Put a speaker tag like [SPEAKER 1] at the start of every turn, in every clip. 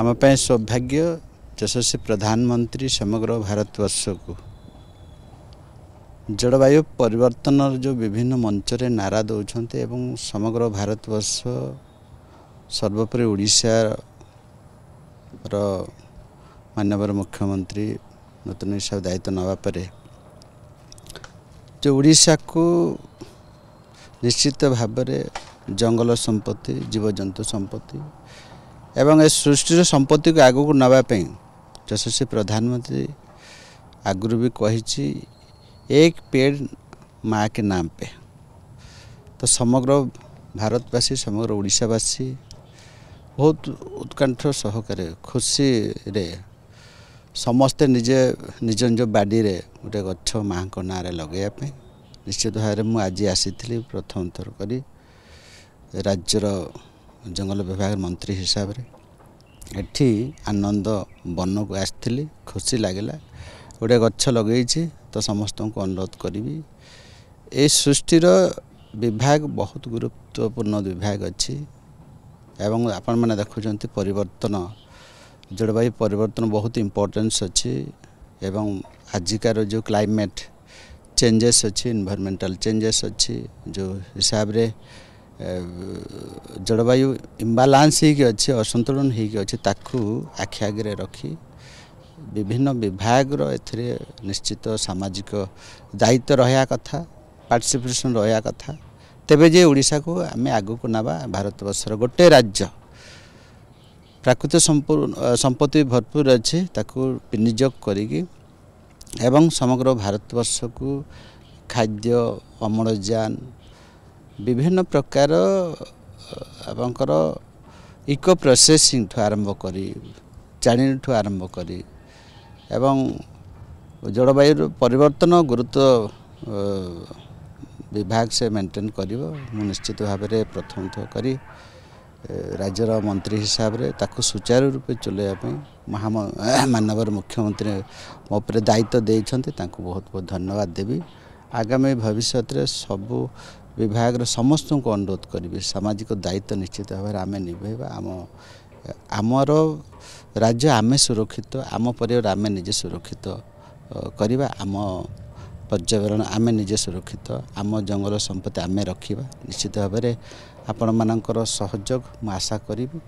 [SPEAKER 1] ଆମ ପାଇଁ ସୌଭାଗ୍ୟ ଯଶସ୍ୱୀ ପ୍ରଧାନମନ୍ତ୍ରୀ ସମଗ୍ର ଭାରତବର୍ଷକୁ ଜଳବାୟୁ ପରିବର୍ତ୍ତନର ଯେଉଁ ବିଭିନ୍ନ ମଞ୍ଚରେ ନାରା ଦେଉଛନ୍ତି ଏବଂ ସମଗ୍ର ଭାରତବର୍ଷ ସର୍ବୋପରି ଓଡ଼ିଶାର ମାନ୍ୟବର ମୁଖ୍ୟମନ୍ତ୍ରୀ ନୂତନ ହିସାବ ଦାୟିତ୍ୱ ନେବା ପରେ ଯେ ଓଡ଼ିଶାକୁ ନିଶ୍ଚିତ ଭାବରେ ଜଙ୍ଗଲ ସମ୍ପତ୍ତି ଜୀବଜନ୍ତୁ ସମ୍ପତ୍ତି ଏବଂ ଏ ସୃଷ୍ଟିର ସମ୍ପତ୍ତିକୁ ଆଗକୁ ନେବା ପାଇଁ ଯଶସ୍ୱୀ ପ୍ରଧାନମନ୍ତ୍ରୀ ଆଗରୁ ବି କହିଛି ଏକ ପେଡ଼ ମା କେ ନାମ ପେ ତ ସମଗ୍ର ଭାରତବାସୀ ସମଗ୍ର ଓଡ଼ିଶାବାସୀ ବହୁତ ଉତ୍କଣ୍ଠ ସହକାରେ ଖୁସିରେ ସମସ୍ତେ ନିଜେ ନିଜ ନିଜ ବାଡ଼ିରେ ଗୋଟେ ଗଛ ମାଆଙ୍କ ନାଁରେ ଲଗାଇବା ପାଇଁ ନିଶ୍ଚିତ ଭାବରେ ମୁଁ ଆଜି ଆସିଥିଲି ପ୍ରଥମ ଥର କରି ରାଜ୍ୟର ଜଙ୍ଗଲ ବିଭାଗ ମନ୍ତ୍ରୀ ହିସାବରେ ଏଠି ଆନନ୍ଦ ବନକୁ ଆସିଥିଲି ଖୁସି ଲାଗିଲା ଗୋଟେ ଗଛ ଲଗେଇଛି ତ ସମସ୍ତଙ୍କୁ ଅନୁରୋଧ କରିବି ଏ ସୃଷ୍ଟିର ବିଭାଗ ବହୁତ ଗୁରୁତ୍ୱପୂର୍ଣ୍ଣ ବିଭାଗ ଅଛି ଏବଂ ଆପଣମାନେ ଦେଖୁଛନ୍ତି ପରିବର୍ତ୍ତନ ଜଳବାୟୁ ପରିବର୍ତ୍ତନ ବହୁତ ଇମ୍ପୋର୍ଟାନ୍ସ ଅଛି ଏବଂ ଆଜିକାର ଯେଉଁ କ୍ଲାଇମେଟ୍ ଚେଞ୍ଜେସ୍ ଅଛି ଏନ୍ଭାଇରମେଣ୍ଟାଲ ଚେଞ୍ଜେସ୍ ଅଛି ଯେଉଁ ହିସାବରେ ଜଳବାୟୁ ଇମ୍ବାଲାନ୍ସ ହେଇକି ଅଛି ଅସନ୍ତୁଳନ ହେଇକି ଅଛି ତାକୁ ଆଖି ଆଗରେ ରଖି ବିଭିନ୍ନ ବିଭାଗର ଏଥିରେ ନିଶ୍ଚିତ ସାମାଜିକ ଦାୟିତ୍ୱ ରହିବା କଥା ପାର୍ଟିସିପେସନ୍ ରହିବା କଥା ତେବେ ଯେ ଓଡ଼ିଶାକୁ ଆମେ ଆଗକୁ ନେବା ଭାରତବର୍ଷର ଗୋଟେ ରାଜ୍ୟ ପ୍ରାକୃତିକ ସମ୍ପତ୍ତି ଭରପୁର ଅଛି ତାକୁ ବିନିଯୋଗ କରିକି ଏବଂ ସମଗ୍ର ଭାରତବର୍ଷକୁ ଖାଦ୍ୟ ଅମ୍ଳଜାନ ବିଭିନ୍ନ ପ୍ରକାର ଆପଣଙ୍କର ଇକୋ ପ୍ରସେସିଂଠୁ ଆରମ୍ଭ କରି ଚାଳିଣୀଠୁ ଆରମ୍ଭ କରି ଏବଂ ଜଳବାୟୁର ପରିବର୍ତ୍ତନ ଗୁରୁତ୍ୱ ବିଭାଗ ସେ ମେଣ୍ଟେନ୍ କରିବ ମୁଁ ନିଶ୍ଚିତ ଭାବରେ ପ୍ରଥମତଃ କରି ରାଜ୍ୟର ମନ୍ତ୍ରୀ ହିସାବରେ ତାକୁ ସୁଚାରୁ ରୂପେ ଚଲାଇବା ପାଇଁ ମହା ମାନବର ମୁଖ୍ୟମନ୍ତ୍ରୀ ମୋ ଉପରେ ଦାୟିତ୍ୱ ଦେଇଛନ୍ତି ତାଙ୍କୁ ବହୁତ ବହୁତ ଧନ୍ୟବାଦ ଦେବି ଆଗାମୀ ଭବିଷ୍ୟତରେ ସବୁ ବିଭାଗର ସମସ୍ତଙ୍କୁ ଅନୁରୋଧ କରିବି ସାମାଜିକ ଦାୟିତ୍ୱ ନିଶ୍ଚିତ ଭାବରେ ଆମେ ନିଭେଇବା ଆମ ଆମର ରାଜ୍ୟ ଆମେ ସୁରକ୍ଷିତ ଆମ ପରିବାର ଆମେ ନିଜେ ସୁରକ୍ଷିତ କରିବା ଆମ ପର୍ଯ୍ୟାବରଣ ଆମେ ନିଜେ ସୁରକ୍ଷିତ ଆମ ଜଙ୍ଗଲ ସମ୍ପତ୍ତି ଆମେ ରଖିବା ନିଶ୍ଚିତ ଭାବରେ ଆପଣମାନଙ୍କର ସହଯୋଗ ମୁଁ ଆଶା କରିବି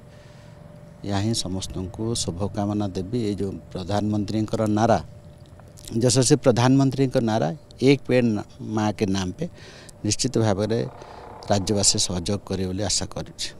[SPEAKER 1] ଏହା ହିଁ ସମସ୍ତଙ୍କୁ ଶୁଭକାମନା ଦେବି ଏ ଯେଉଁ ପ୍ରଧାନମନ୍ତ୍ରୀଙ୍କର ନାରା ଯଶସ୍ୱୀ ପ୍ରଧାନମନ୍ତ୍ରୀଙ୍କ ନାରା ଏକ ପେ ମାଆକେ ନାମ୍ପେ ନିଶ୍ଚିତ ଭାବରେ ରାଜ୍ୟବାସୀ ସହଯୋଗ କରିବେ ବୋଲି ଆଶା କରୁଛି